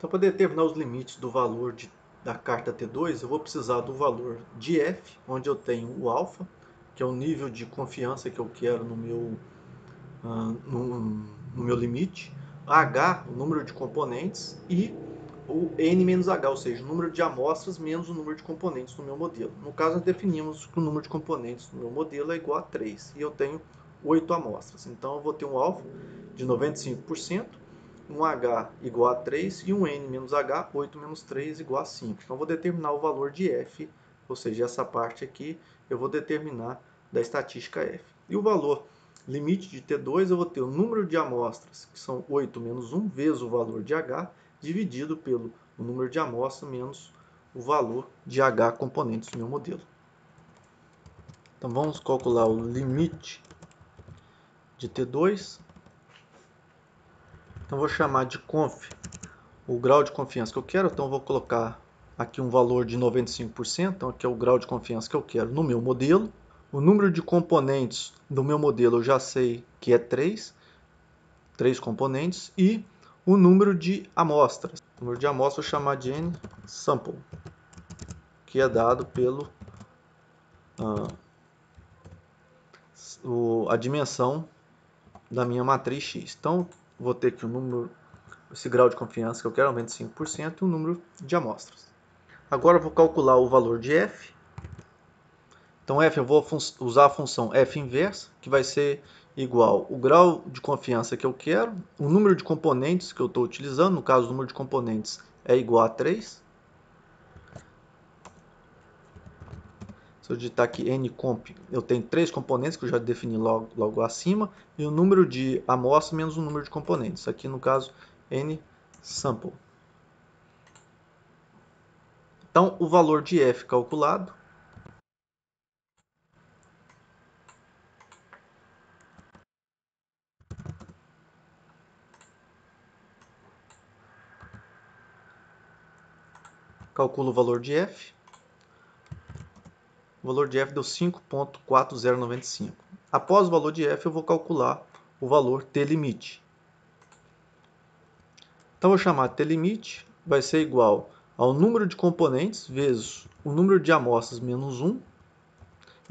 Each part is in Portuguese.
Então, para determinar os limites do valor de, da carta T2, eu vou precisar do valor de F, onde eu tenho o alfa, que é o nível de confiança que eu quero no meu, uh, no, no meu limite, H, o número de componentes, e o N menos H, ou seja, o número de amostras menos o número de componentes no meu modelo. No caso, nós definimos que o número de componentes no meu modelo é igual a 3, e eu tenho 8 amostras. Então, eu vou ter um alfa de 95%, um h igual a 3 e um n menos h, 8 menos 3 igual a 5. Então, vou determinar o valor de f, ou seja, essa parte aqui eu vou determinar da estatística f. E o valor limite de t2 eu vou ter o número de amostras, que são 8 menos 1, vezes o valor de h, dividido pelo número de amostras menos o valor de h componentes do meu modelo. Então, vamos calcular o limite de t2 então vou chamar de conf o grau de confiança que eu quero, então vou colocar aqui um valor de 95%, então aqui é o grau de confiança que eu quero no meu modelo. O número de componentes do meu modelo eu já sei que é 3, 3 componentes, e o número de amostras. O número de amostras eu vou chamar de n sample, que é dado pelo ah, o, a dimensão da minha matriz x. Então, vou ter que o um número, esse grau de confiança que eu quero aumenta 5% e o um número de amostras. Agora eu vou calcular o valor de f. Então f eu vou usar a função f inversa, que vai ser igual o grau de confiança que eu quero, o número de componentes que eu estou utilizando, no caso o número de componentes é igual a 3, Se eu digitar aqui ncomp, eu tenho três componentes que eu já defini logo, logo acima, e o número de amostra menos o número de componentes. Aqui no caso, nsample. Então, o valor de f calculado calculo o valor de f o valor de F deu 5.4095. Após o valor de F, eu vou calcular o valor T limite. Então, vou chamar T limite, vai ser igual ao número de componentes vezes o número de amostras menos 1,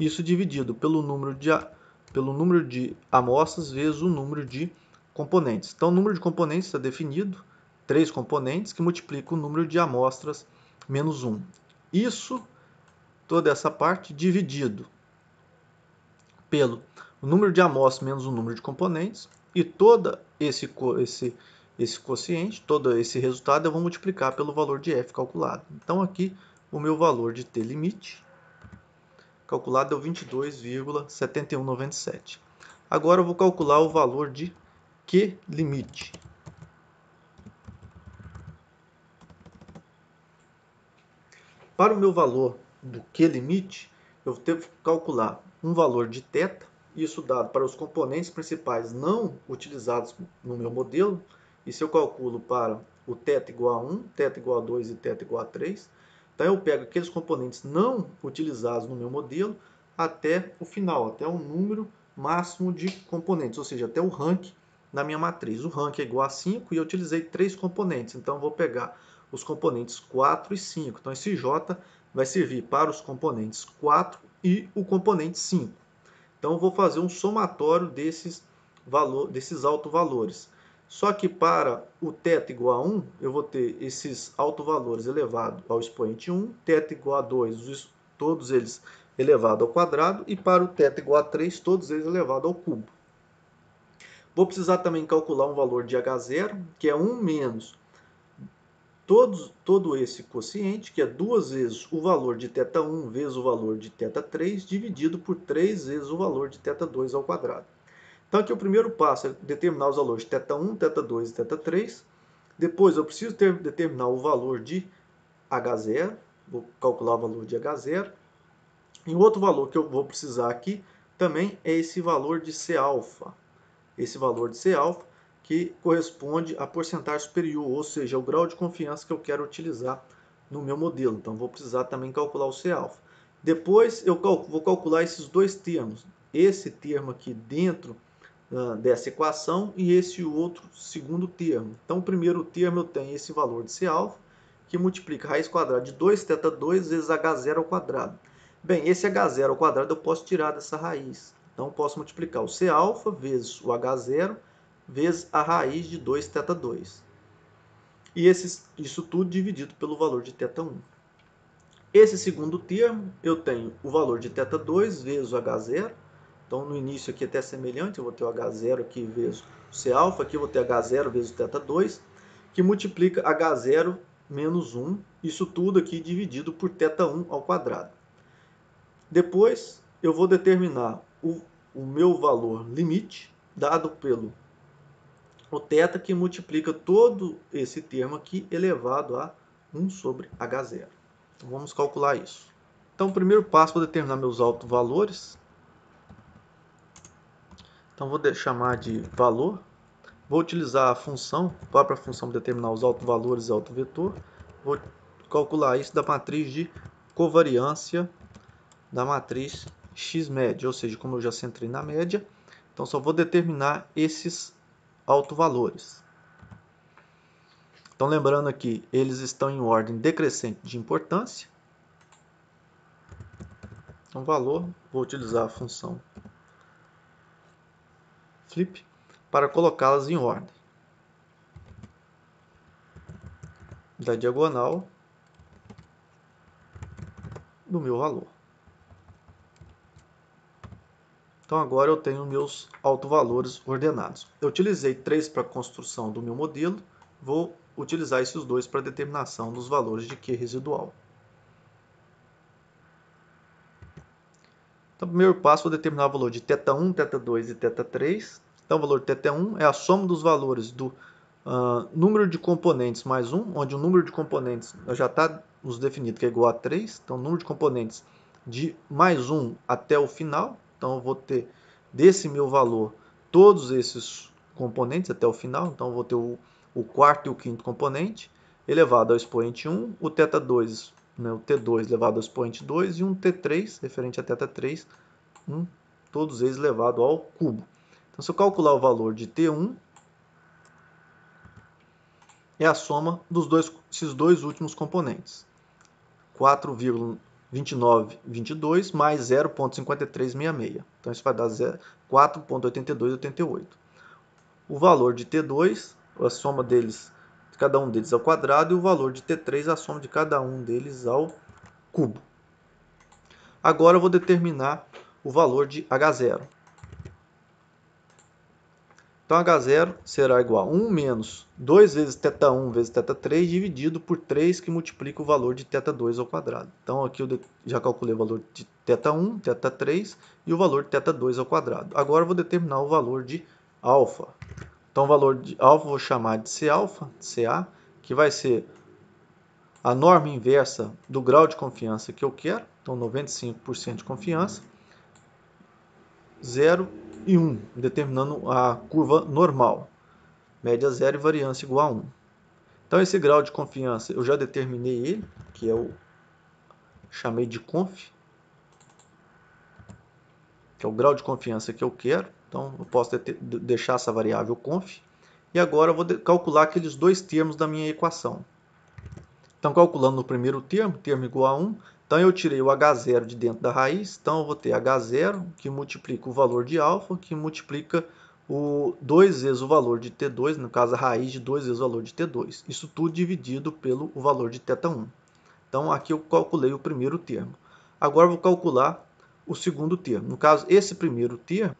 isso dividido pelo número de, pelo número de amostras vezes o número de componentes. Então, o número de componentes está definido, três componentes, que multiplica o número de amostras menos 1. Isso toda essa parte dividido pelo número de amostras menos o número de componentes e todo esse, esse, esse quociente, todo esse resultado eu vou multiplicar pelo valor de f calculado. Então aqui o meu valor de t limite calculado é o 22,7197. Agora eu vou calcular o valor de Q limite. Para o meu valor do que limite, eu devo calcular um valor de θ, isso dado para os componentes principais não utilizados no meu modelo, e se eu calculo para o θ igual a 1, θ igual a 2 e θ igual a 3, então eu pego aqueles componentes não utilizados no meu modelo até o final, até o número máximo de componentes, ou seja, até o rank na minha matriz. O rank é igual a 5 e eu utilizei três componentes, então eu vou pegar os componentes 4 e 5. Então esse J vai servir para os componentes 4 e o componente 5. Então, vou fazer um somatório desses, valor, desses autovalores. Só que para o θ igual a 1, eu vou ter esses autovalores elevado ao expoente 1, θ igual a 2, todos eles elevado ao quadrado, e para o θ igual a 3, todos eles elevado ao cubo. Vou precisar também calcular um valor de H0, que é 1 menos Todos, todo esse quociente, que é duas vezes o valor de θ1 vezes o valor de θ3, dividido por 3 vezes o valor de θ2 ao quadrado. Então aqui o primeiro passo é determinar os valores de θ1, θ2 e θ3. Depois eu preciso ter, determinar o valor de H0, vou calcular o valor de H0. E outro valor que eu vou precisar aqui também é esse valor de Cα. Esse valor de Cα que corresponde a porcentagem superior, ou seja, o grau de confiança que eu quero utilizar no meu modelo. Então, vou precisar também calcular o C-alfa. Depois, eu vou calcular esses dois termos. Esse termo aqui dentro uh, dessa equação e esse outro segundo termo. Então, o primeiro termo eu tenho esse valor de C-alfa, que multiplica raiz quadrada de 2 θ 2 vezes H0 ao quadrado. Bem, esse H0 ao quadrado eu posso tirar dessa raiz. Então, eu posso multiplicar o C-alfa vezes o H0 vezes a raiz de 2θ2. E esses, isso tudo dividido pelo valor de θ1. Esse segundo termo, eu tenho o valor de θ2 vezes o H0. Então, no início aqui é até semelhante, eu vou ter o H0 aqui vezes o C aqui eu vou ter H0 vezes o θ2, que multiplica H0 menos 1, isso tudo aqui dividido por θ1 ao quadrado. Depois, eu vou determinar o, o meu valor limite, dado pelo o θ que multiplica todo esse termo aqui elevado a 1 sobre H0. Então, vamos calcular isso. Então, o primeiro passo para determinar meus altos valores. Então, vou chamar de valor. Vou utilizar a função, a própria função para determinar os altos valores e alto vetor. Vou calcular isso da matriz de covariância da matriz x média, ou seja, como eu já centrei na média, então só vou determinar esses valores. Então, lembrando aqui, eles estão em ordem decrescente de importância. Então, valor, vou utilizar a função flip para colocá-las em ordem. Da diagonal do meu valor. Então agora eu tenho meus autovalores ordenados. Eu utilizei 3 para a construção do meu modelo, vou utilizar esses dois para determinação dos valores de Q residual. Então, o primeiro passo, vou determinar o valor de θ1, θ2 e θ3. Então, o valor θ1 é a soma dos valores do uh, número de componentes mais 1, onde o número de componentes já está nos definido que é igual a 3. Então, o número de componentes de mais 1 até o final, então eu vou ter desse meu valor todos esses componentes até o final. Então eu vou ter o, o quarto e o quinto componente elevado ao expoente 1, o θ2, né, o T2 elevado ao expoente 2 e um T3 referente a θ3, 1, todos eles elevado ao cubo. Então se eu calcular o valor de T1, é a soma dos dois, esses dois últimos componentes. 4, 29,22 mais 0,5366. Então, isso vai dar 4,8288. O valor de T2, a soma deles, de cada um deles ao quadrado, e o valor de T3, a soma de cada um deles ao cubo. Agora, eu vou determinar o valor de H0. Então, H0 será igual a 1 menos 2 vezes θ1 vezes θ3 dividido por 3, que multiplica o valor de θ2 ao quadrado. Então, aqui eu já calculei o valor de θ1, θ3 e o valor de θ2 ao quadrado. Agora, eu vou determinar o valor de alfa. Então, o valor de alfa eu vou chamar de Cα, CA, que vai ser a norma inversa do grau de confiança que eu quero. Então, 95% de confiança, 0 e 1, determinando a curva normal, média zero e variância igual a 1. Então, esse grau de confiança eu já determinei ele, que eu é chamei de conf, que é o grau de confiança que eu quero. Então, eu posso deixar essa variável conf. E agora eu vou calcular aqueles dois termos da minha equação. Então, calculando o primeiro termo, termo igual a 1, então eu tirei o H0 de dentro da raiz, então eu vou ter H0 que multiplica o valor de alfa, que multiplica o 2 vezes o valor de T2, no caso a raiz de 2 vezes o valor de T2. Isso tudo dividido pelo o valor de θ1. Então aqui eu calculei o primeiro termo. Agora vou calcular o segundo termo. No caso, esse primeiro termo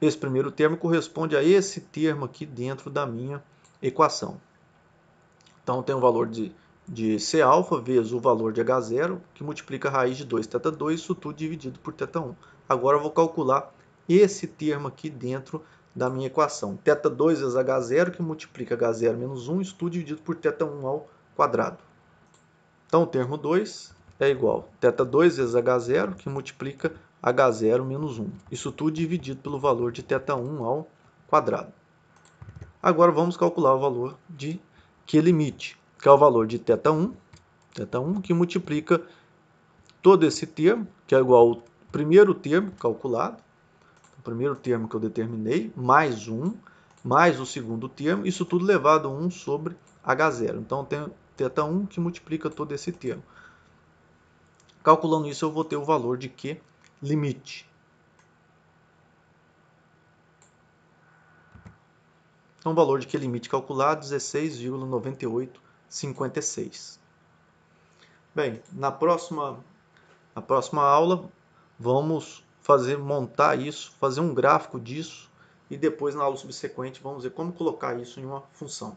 esse primeiro termo corresponde a esse termo aqui dentro da minha equação. Então tem o valor de de C alfa vezes o valor de H0, que multiplica a raiz de 2 θ2, isso tudo dividido por θ1. Agora eu vou calcular esse termo aqui dentro da minha equação. θ2 vezes H0, que multiplica H0 menos 1, isso tudo dividido por θ1 ao quadrado. Então o termo 2 é igual a θ2 vezes H0, que multiplica H0 menos 1. Isso tudo dividido pelo valor de θ1 ao quadrado. Agora vamos calcular o valor de Q limite que é o valor de θ1, θ1 que multiplica todo esse termo, que é igual ao primeiro termo calculado, o primeiro termo que eu determinei, mais 1, mais o segundo termo, isso tudo levado a 1 sobre H0. Então, eu tenho θ1 que multiplica todo esse termo. Calculando isso, eu vou ter o valor de Q limite. Então, o valor de Q limite calculado, é 16,98 56. Bem, na próxima, na próxima aula vamos fazer montar isso, fazer um gráfico disso e depois na aula subsequente vamos ver como colocar isso em uma função.